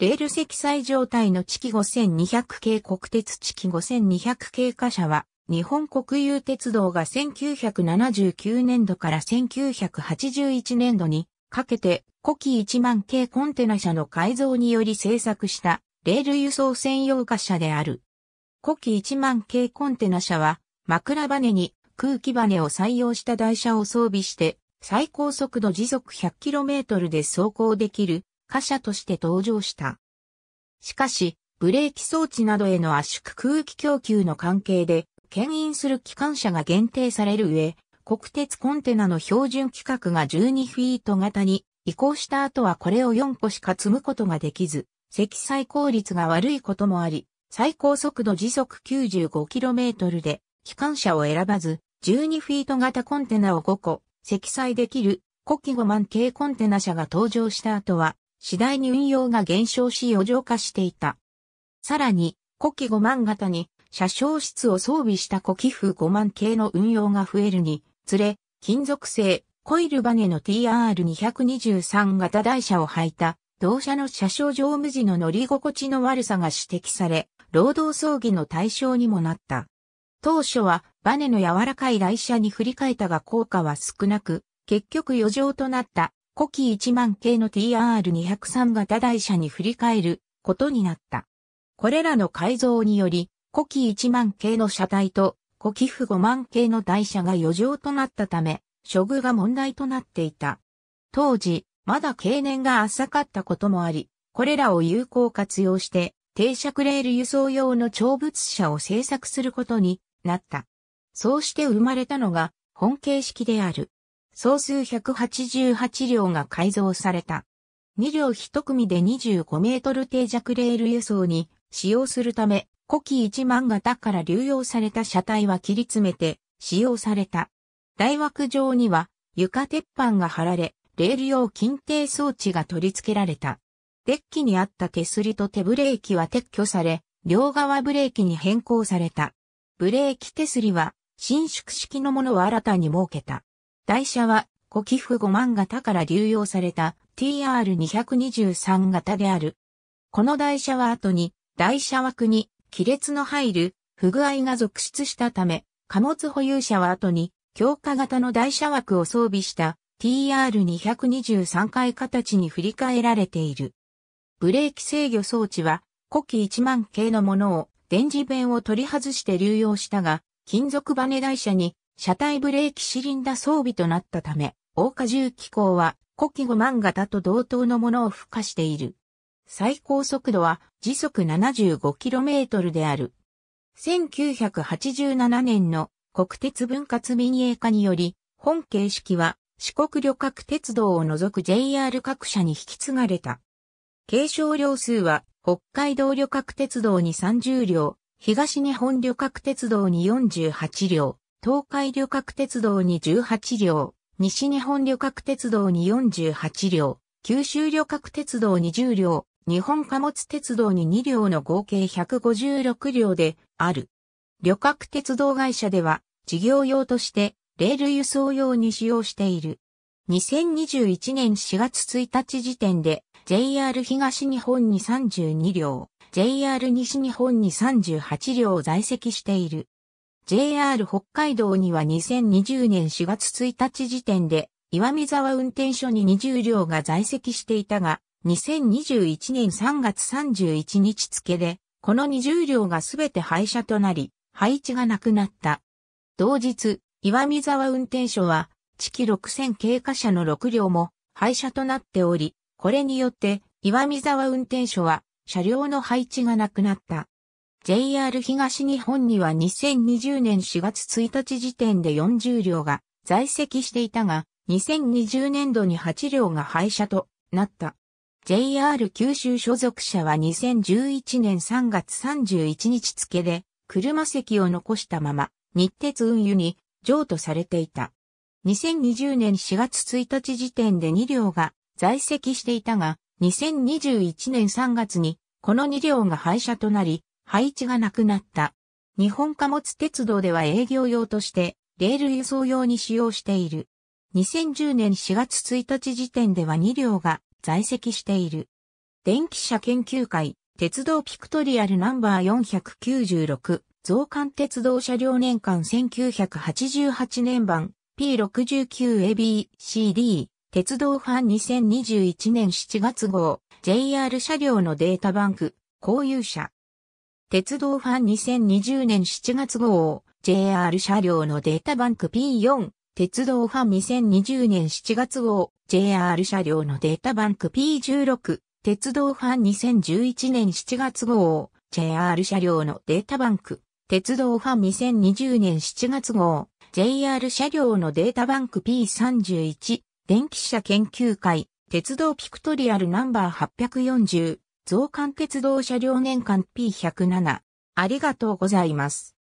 レール積載状態の地機5200系国鉄地機5200系貨車は、日本国有鉄道が1979年度から1981年度にかけて、古希1万系コンテナ車の改造により製作したレール輸送専用貨車である。古希1万系コンテナ車は、枕バネに空気バネを採用した台車を装備して、最高速度時速 100km で走行できる貨車として登場した。しかし、ブレーキ装置などへの圧縮空気供給の関係で、牽引する機関車が限定される上、国鉄コンテナの標準規格が12フィート型に移行した後はこれを4個しか積むことができず、積載効率が悪いこともあり、最高速度時速 95km で機関車を選ばず、12フィート型コンテナを5個積載できる古希5万系コンテナ車が登場した後は、次第に運用が減少し余剰化していた。さらに、古希5万型に、車掌室を装備した古希風5万系の運用が増えるに、つれ、金属製、コイルバネの TR223 型台車を履いた、同社の車掌乗務時の乗り心地の悪さが指摘され、労働葬儀の対象にもなった。当初は、バネの柔らかい台車に振り替えたが効果は少なく、結局余剰となった古希1万系の TR203 型台車に振り返ることになった。これらの改造により、古希1万系の車体と古希符5万系の台車が余剰となったため、処遇が問題となっていた。当時、まだ経年が浅かったこともあり、これらを有効活用して、定着レール輸送用の長物車を製作することになった。そうして生まれたのが本形式である。総数188両が改造された。2両1組で25メートル定着レール輸送に使用するため、古希1万型から流用された車体は切り詰めて使用された。大枠上には床鉄板が張られ、レール用金定装置が取り付けられた。デッキにあった手すりと手ブレーキは撤去され、両側ブレーキに変更された。ブレーキ手すりは伸縮式のものを新たに設けた。台車は、古寄付5万型から流用された TR223 型である。この台車は後に、台車枠に亀裂の入る不具合が続出したため、貨物保有者は後に強化型の台車枠を装備した TR223 回形に振り替えられている。ブレーキ制御装置は、古希1万系のものを電磁弁を取り外して流用したが、金属バネ台車に車体ブレーキシリンダ装備となったため、大荷重機構は、古希5万型と同等のものを付加している。最高速度は時速 75km である。1987年の国鉄分割民営化により、本形式は四国旅客鉄道を除く JR 各社に引き継がれた。継承量数は北海道旅客鉄道に30両、東日本旅客鉄道に48両、東海旅客鉄道に18両、西日本旅客鉄道に48両、九州旅客鉄道に10両、日本貨物鉄道に2両の合計156両である。旅客鉄道会社では事業用としてレール輸送用に使用している。2021年4月1日時点で JR 東日本に32両、JR 西日本に38両在籍している。JR 北海道には2020年4月1日時点で、岩見沢運転所に20両が在籍していたが、2021年3月31日付で、この20両がすべて廃車となり、配置がなくなった。同日、岩見沢運転所は、地期6000経過車の6両も廃車となっており、これによって、岩見沢運転所は、車両の配置がなくなった。JR 東日本には2020年4月1日時点で40両が在籍していたが、2020年度に8両が廃車となった。JR 九州所属者は2011年3月31日付で、車席を残したまま、日鉄運輸に譲渡されていた。2020年4月1日時点で2両が在籍していたが、2021年3月にこの2両が廃車となり、配置がなくなった。日本貨物鉄道では営業用として、レール輸送用に使用している。2010年4月1日時点では2両が在籍している。電気車研究会、鉄道ピクトリアルナンバー496、増刊鉄道車両年間1988年版 P69ABCD 鉄道ファン2021年7月号 JR 車両のデータバンク、公有車鉄道ファン2020年7月号 JR 車両のデータバンク P4、鉄道ファン2020年7月号、JR 車両のデータバンク P16、鉄道ファン2011年7月号、JR 車両のデータバンク、鉄道ファン2020年7月号、JR 車両のデータバンク P31、電気車研究会、鉄道ピクトリアルナンバー840、増刊鉄道車両年間 P107。ありがとうございます。